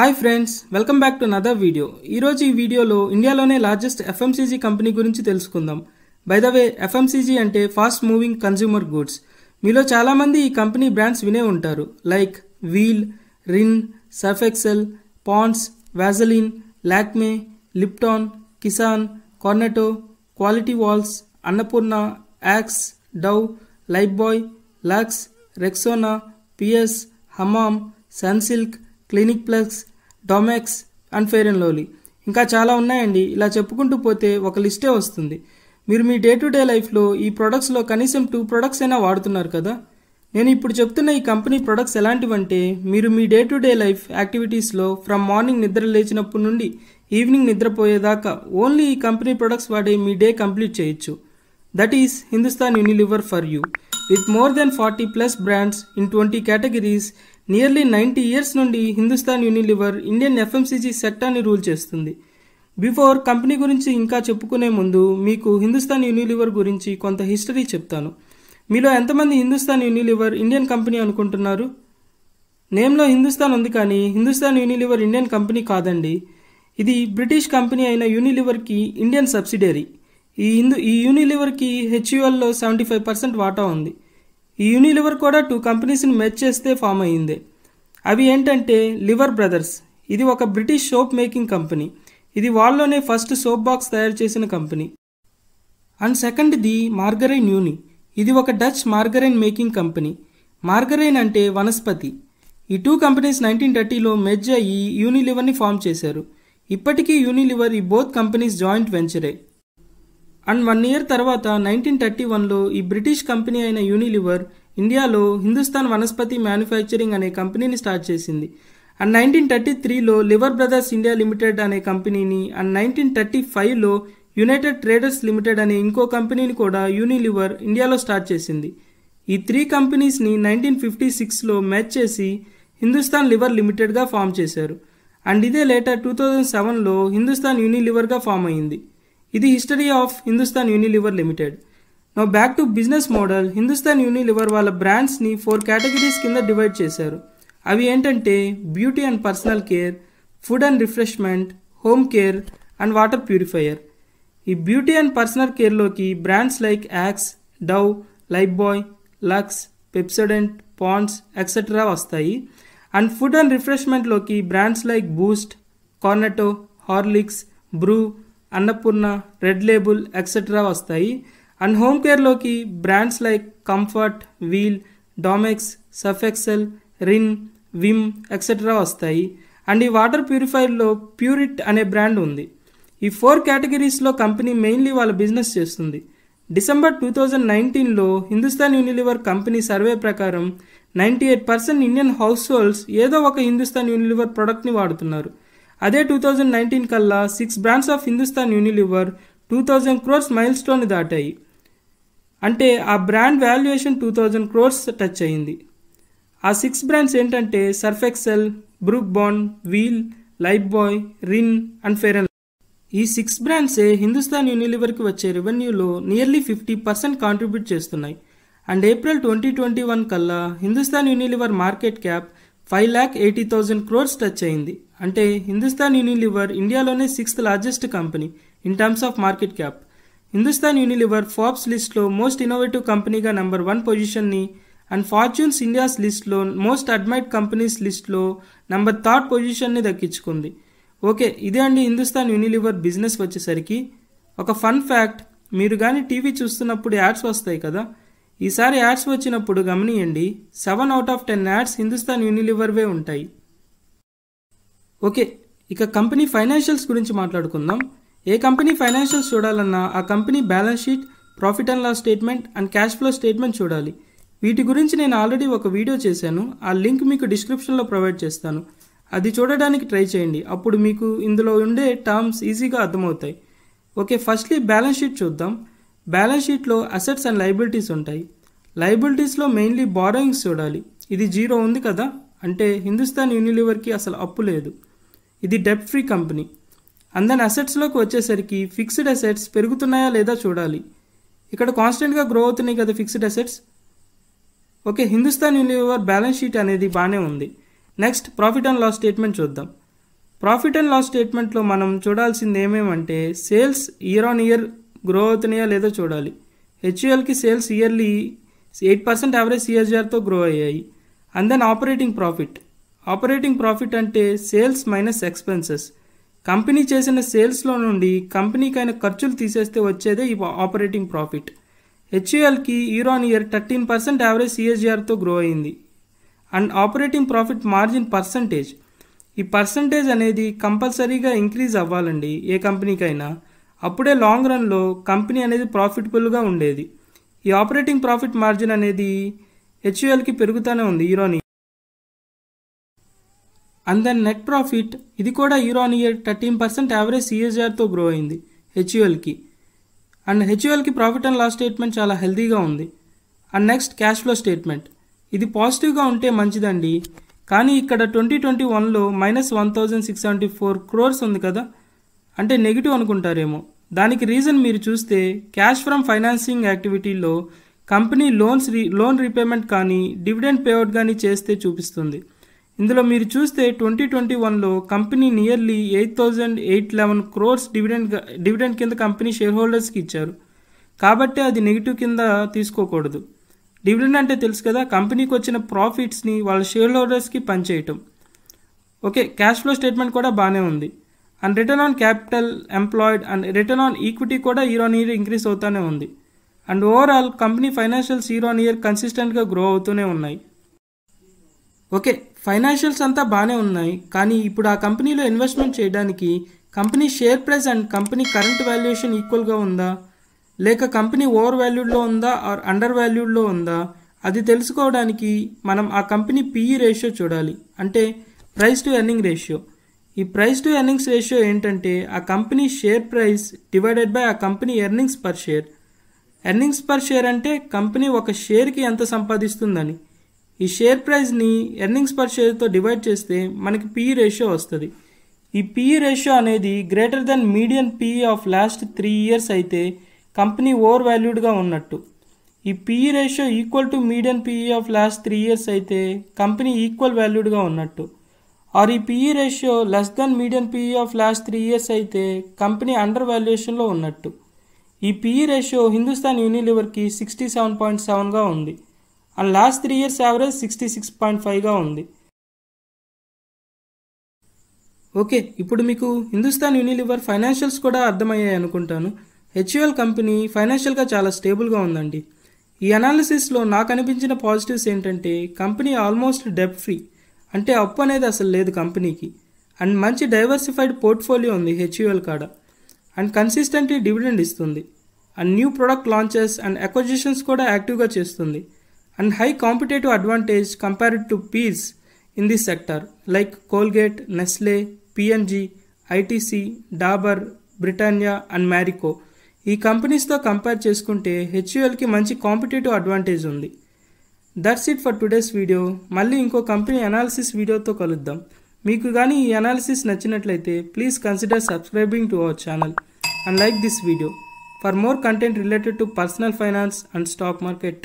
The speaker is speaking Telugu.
hi friends welcome back to another video ఈరోజు ఈ వీడియోలో ఇండియాలోనే లార్జెస్ట్ ఎఫ్ఎంసీజీ కంపెనీ గురించి తెలుసుకుందాం బై ద వే ఎఫ్ఎంసీజీ అంటే ఫాస్ట్ మూవింగ్ కన్జ్యూమర్ గుడ్స్ మీలో చాలామంది ఈ కంపెనీ బ్రాండ్స్ వినే ఉంటారు like Wheel Rin Surf Excel Pond's Vaseline Lakme Lipton Kissan Cornetto Kwality Wall's Annapurna Axe Dove Lifebuoy Lux Rexona Pears Hamam Sunsilk Clinic Plus Domex and Fair and Lovely ఇంకా చాలా ఉన్నాయండి ఇలా చెప్పుకుంటూ పోతే ఒక లిస్టే వస్తుంది మీరు మీ డే టు డే లైఫ్లో ఈ ప్రొడక్ట్స్లో కనీసం టూ ప్రొడక్ట్స్ అయినా వాడుతున్నారు కదా నేను ఇప్పుడు చెప్తున్న ఈ కంపెనీ ప్రొడక్ట్స్ ఎలాంటివంటే మీరు మీ డే టు డే లైఫ్ యాక్టివిటీస్లో ఫ్రమ్ మార్నింగ్ నిద్ర లేచినప్పటి నుండి ఈవినింగ్ నిద్రపోయేదాకా ఓన్లీ ఈ కంపెనీ ప్రొడక్ట్స్ వాడే మీ డే కంప్లీట్ చేయొచ్చు that is Hindustan Unilever for you with more than forty plus brands in twenty categories nearly ninety years నుండి హిందుస్థాన్ యూనిలివర్ ఇండియన్ ఎఫ్ఎంసీజీ సెక్టర్ని రూల్ చేస్తుంది బిఫోర్ కంపెనీ గురించి ఇంకా చెప్పుకునే ముందు మీకు హిందుస్థాన్ యూనిలివర్ గురించి కొంత హిస్టరీ చెప్తాను మీలో ఎంతమంది హిందుస్థాన్ యూనిలివర్ ఇండియన్ కంపెనీ అనుకుంటున్నారు నేమ్లో హిందుస్థాన్ ఉంది కానీ హిందుస్థాన్ యూనిలివర్ ఇండియన్ కంపెనీ కాదండి ఇది బ్రిటిష్ కంపెనీ అయిన యూనిలివర్కి ఇండియన్ సబ్సిడరీ ఈ హిందూ ఈ యూనిలివర్కి హెచ్యుఎల్లో సెవెంటీ ఫైవ్ పర్సెంట్ వాటా ఉంది ఈ యూనిలివర్ కూడా టూ కంపెనీస్ని మెచ్ చేస్తే ఫామ్ అయ్యింది అవి ఏంటంటే లివర్ బ్రదర్స్ ఇది ఒక బ్రిటిష్ సోప్ మేకింగ్ కంపెనీ ఇది వాళ్ళలోనే ఫస్ట్ సోప్ బాక్స్ తయారు చేసిన company and second the Margarine Unie ఇది ఒక Dutch margarine making company margarine అంటే వనస్పతి ఈ టూ కంపెనీస్ నైన్టీన్ థర్టీలో మెజ్ అయ్యి యూనిలివర్ని ఫామ్ చేశారు ఇప్పటికీ యూనిలివర్ ఈ బోత్ కంపెనీస్ జాయింట్ వెంచరే అండ్ వన్ ఇయర్ తర్వాత నైన్టీన్ థర్టీ వన్లో ఈ బ్రిటిష్ కంపెనీ అయిన యూనిలివర్ ఇండియాలో హిందుస్థాన్ వనస్పతి మ్యానుఫ్యాక్చరింగ్ అనే కంపెనీని స్టార్ట్ చేసింది అండ్ నైన్టీన్ థర్టీ త్రీలో లివర్ బ్రదర్స్ ఇండియా లిమిటెడ్ అనే కంపెనీని అండ్ నైన్టీన్ థర్టీ ఫైవ్లో యునైటెడ్ ట్రేడర్స్ లిమిటెడ్ అనే ఇంకో కంపెనీని కూడా యూనిలివర్ ఇండియాలో స్టార్ట్ చేసింది ఈ త్రీ కంపెనీస్ని నైన్టీన్ ఫిఫ్టీ సిక్స్లో మ్యాచ్ చేసి హిందుస్థాన్ లివర్ లిమిటెడ్గా ఫామ్ చేశారు అండ్ ఇదే లేటర్ టూ థౌజండ్ సెవెన్లో హిందుస్థాన్ యూనిలివర్గా ఫామ్ అయింది ఇది history of Hindustan Unilever Limited నా back to business model Hindustan Unilever వాళ్ళ బ్రాండ్స్ని ఫోర్ కేటగిరీస్ కింద డివైడ్ చేశారు అవి ఏంటంటే beauty and personal care food and refreshment home care and water purifier ఈ బ్యూటీ అండ్ పర్సనల్ కేర్లోకి brands like Axe Dove Lifebuoy Lux Pepsodent Pond's etcetera వస్తాయి అండ్ ఫుడ్ అండ్ రిఫ్రెష్మెంట్లోకి brands like Boost Cornetto Horlicks Bru Annapurna Red Label etcetera వస్తాయి అండ్ హోమ్ కేర్లోకి brands like Comfort Wheel Domex Surf Excel Rin Vim etcetera వస్తాయి అండ్ ఈ వాటర్ ప్యూరిఫైర్లో ప్యూరిట్ అనే బ్రాండ్ ఉంది ఈ ఫోర్ కేటగిరీస్లో కంపెనీ మెయిన్లీ వాళ్ళ బిజినెస్ చేస్తుంది డిసెంబర్ టూ థౌజండ్ నైన్టీన్లో హిందుస్థాన్ యూనిలివర్ కంపెనీ సర్వే ప్రకారం ninety eight percent Indian households ఏదో ఒక హిందుస్థాన్ యూనిలివర్ ప్రొడక్ట్ని వాడుతున్నారు అదే టూ థౌజండ్ నైన్టీన్ కల్లా six brands of Hindustan Unilever two thousand crores milestone దాటాయి అంటే ఆ brand valuation two thousand crores touch అయింది ఆ సిక్స్ బ్రాండ్స్ ఏంటంటే Surf Excel Brooke Bond Wheel Lifebuoy Rin and Fair ఈ సిక్స్ బ్రాండ్సే హిందుస్థాన్ యూనిలివర్కి వచ్చే రెవెన్యూలో నియర్లీ ఫిఫ్టీ పర్సెంట్ కాంట్రిబ్యూట్ చేస్తున్నాయి and April twenty twenty one కల్లా Hindustan Unilever market cap five lakh eighty thousand crores touch అయింది అంటే హిందుస్థాన్ యూనిలివర్ ఇండియాలోనే sixth largest company in terms of market cap Hindustan Unilever Forbes లిస్ట్లో మోస్ట్ ఇన్నోవేటివ్ కంపెనీగా నెంబర్ వన్ పొజిషన్ని అండ్ ఫార్చ్యూన్స్ ఇండియాస్ లిస్ట్లో మోస్ట్ అడ్మైడ్ కంపెనీస్ లిస్ట్లో నెంబర్ థర్డ్ పొజిషన్ని దక్కించుకుంది ఓకే ఇదే అండి హిందుస్థాన్ యూనిలివర్ బిజినెస్ వచ్చేసరికి ఒక ఫన్ ఫ్యాక్ట్ మీరు కానీ టీవీ చూస్తున్నప్పుడు యాడ్స్ వస్తాయి కదా ఈసారి యాడ్స్ వచ్చినప్పుడు గమనియండి seven out of ten ads Hindustan యూనిలివర్వే ఉంటాయి ఓకే ఇక కంపెనీ ఫైనాన్షియల్స్ గురించి మాట్లాడుకుందాం ఏ కంపెనీ ఫైనాన్షియల్స్ చూడాలన్నా ఆ company balance sheet profit and loss statement and cash flow statement చూడాలి వీటి గురించి నేను ఆల్రెడీ ఒక వీడియో చేశాను ఆ లింక్ మీకు డిస్క్రిప్షన్లో ప్రొవైడ్ చేస్తాను అది చూడడానికి ట్రై చేయండి అప్పుడు మీకు ఇందులో ఉండే టర్మ్స్ ఈజీగా అర్థమవుతాయి ఓకే ఫస్ట్లీ బ్యాలెన్స్ షీట్ చూద్దాం బ్యాలెన్స్ షీట్లో అసెట్స్ అండ్ లైబిలిటీస్ ఉంటాయి లైబిలిటీస్లో మెయిన్లీ బారోయింగ్స్ చూడాలి ఇది జీరో ఉంది కదా అంటే హిందుస్థాన్ యూనిలివర్కి అసలు అప్పు లేదు ఇది డెప్ ఫ్రీ కంపెనీ అందని అసెట్స్లోకి వచ్చేసరికి ఫిక్స్డ్ అసెట్స్ పెరుగుతున్నాయా లేదా చూడాలి ఇక్కడ కాన్స్టెంట్గా గ్రో అవుతున్నాయి కదా fixed assets okay Hindustan Unilever balance sheet అనేది బాగానే ఉంది next profit and loss statement చూద్దాం ప్రాఫిట్ అండ్ లాస్ స్టేట్మెంట్లో మనం చూడాల్సింది ఏమేమంటే sales year on year grow అవుతున్నాయా లేదో చూడాలి హెచ్యుఎల్కి sales yearly eight percent average సిఎస్ఆర్తో గ్రో అయ్యాయి and then operating profit operating profit అంటే సేల్స్ మైనస్ ఎక్స్పెన్సెస్ కంపెనీ చేసిన సేల్స్లో నుండి కంపెనీకైనా ఖర్చులు తీసేస్తే వచ్చేదే ఈ ఆపరేటింగ్ ప్రాఫిట్ హెచ్యుఎల్కి year on year thirteen percent average సిఎస్జిఆర్తో గ్రో అయింది and operating profit margin percentage ఈ పర్సంటేజ్ అనేది కంపల్సరీగా ఇంక్రీజ్ అవ్వాలండి ఏ కంపెనీకైనా అప్పుడే లాంగ్ రన్లో కంపెనీ అనేది ప్రాఫిటబుల్గా ఉండేది ఈ ఆపరేటింగ్ ప్రాఫిట్ మార్జిన్ అనేది హెచ్యుఎల్కి పెరుగుతూనే ఉంది ఈరోని అండ్ దెన్ నెట్ ప్రాఫిట్ ఇది కూడా year year thirteen percent average సిఎస్ఆర్తో గ్రో అయింది హెచ్యుఎల్కి అండ్ హెచ్యుఎల్కి ప్రాఫిట్ అండ్ లాస్ స్టేట్మెంట్ చాలా హెల్దీగా ఉంది and next cash flow statement ఇది పాజిటివ్గా ఉంటే మంచిదండి కానీ ఇక్కడ ట్వంటీ ట్వంటీ వన్లో minus one thousand six seventy four crores ఉంది కదా అంటే నెగిటివ్ అనుకుంటారేమో దానికి రీజన్ మీరు చూస్తే క్యాష్ ఫ్రమ్ ఫైనాన్సింగ్ యాక్టివిటీలో company loans re loan repayment కానీ డివిడెండ్ పేఅవుట్ కానీ చేస్తే చూపిస్తుంది ఇందులో మీరు చూస్తే ట్వంటీ ట్వంటీ వన్లో company nearly eight thousand eight eleven crores dividend dividend కింద కంపెనీ షేర్ హోల్డర్స్కి ఇచ్చారు కాబట్టి అది నెగిటివ్ కింద తీసుకోకూడదు డివిడెండ్ అంటే తెలుసు కదా కంపెనీకి వచ్చిన ప్రాఫిట్స్ని వాళ్ళ షేర్ హోల్డర్స్కి పనిచేయటం ఓకే క్యాష్ ఫ్లో స్టేట్మెంట్ కూడా బాగానే ఉంది and return on capital employed and return on equity కూడా ఇయర్ ఆన్ ఇయర్ ఇంక్రీస్ అవుతూనే ఉంది and overall company financials year on year కన్సిస్టెంట్గా గ్రో అవుతూనే ఉన్నాయి ఓకే ఫైనాన్షియల్స్ అంతా బాగానే ఉన్నాయి కానీ ఇప్పుడు ఆ కంపెనీలో ఇన్వెస్ట్మెంట్ చేయడానికి company share price and company current valuation ఈక్వల్గా ఉందా లేక కంపెనీ ఓవర్ వాల్యూడ్లో ఉందా ఆర్ అండర్ వాల్యూడ్లో ఉందా అది తెలుసుకోవడానికి మనం ఆ కంపెనీ పీఈ రేషియో చూడాలి అంటే ప్రైస్ టు ఎర్నింగ్ రేషియో ఈ ప్రైస్ టు ఎర్నింగ్స్ రేషియో ఏంటంటే ఆ company share price divided by ఆ company earnings per share earnings per share అంటే కంపెనీ ఒక షేర్కి ఎంత సంపాదిస్తుందని ఈ షేర్ ప్రైస్ని ఎర్నింగ్స్ పర్ షేర్తో డివైడ్ చేస్తే మనకి పిఈ రేషియో వస్తుంది ఈ పిఈ రేషియో అనేది greater than median PE of last three years అయితే కంపెనీ ఓవర్ వాల్యూడ్గా ఉన్నట్టు ఈ PE ratio equal to medium PE of last three years అయితే కంపెనీ ఈక్వల్ వాల్యూడ్గా ఉన్నట్టు ఆర్ ఈ PE ratio less than medium PE of last three years అయితే కంపెనీ అండర్ వాల్యుయేషన్లో ఉన్నట్టు ఈ పిఈ రేషియో హిందుస్థాన్ యూనిలివర్కి సిక్స్టీ సెవెన్ పాయింట్ సెవెన్గా ఉంది and last three years average sixty six point ఫైవ్గా ఉంది ఓకే ఇప్పుడు మీకు హిందుస్థాన్ యూనిలివర్ ఫైనాన్షియల్స్ కూడా అర్థమయ్యాయి అనుకుంటాను హెచ్యుఎల్ కంపెనీ ఫైనాన్షియల్గా చాలా స్టేబుల్గా ఉందండి ఈ అనాలిసిస్లో నాకు అనిపించిన పాజిటివ్స్ ఏంటంటే కంపెనీ ఆల్మోస్ట్ డెబ్ట్ ఫ్రీ అంటే అప్పు అనేది అసలు లేదు కంపెనీకి అండ్ మంచి డైవర్సిఫైడ్ పోర్ట్ఫోలియో ఉంది హెచ్యుఎల్ కాడ అండ్ కన్సిస్టెంట్లీ డివిడెండ్ ఇస్తుంది and new product launches and acquisitions కూడా యాక్టివ్గా చేస్తుంది and high competitive advantage compared to peers in this sector like Colgate Nestle P&G ITC Dabur Britannia and Marico ఈ కంపెనీస్తో కంపేర్ చేసుకుంటే హెచ్యుఎల్కి మంచి కాంపిటేటివ్ అడ్వాంటేజ్ ఉంది that's it for today's video మళ్ళీ ఇంకో కంపెనీ అనాలిసిస్ వీడియోతో కలుద్దాం మీకు కానీ ఈ అనాలిసిస్ నచ్చినట్లయితే please consider subscribing to our channel and like this video for more content related to personal finance and stock market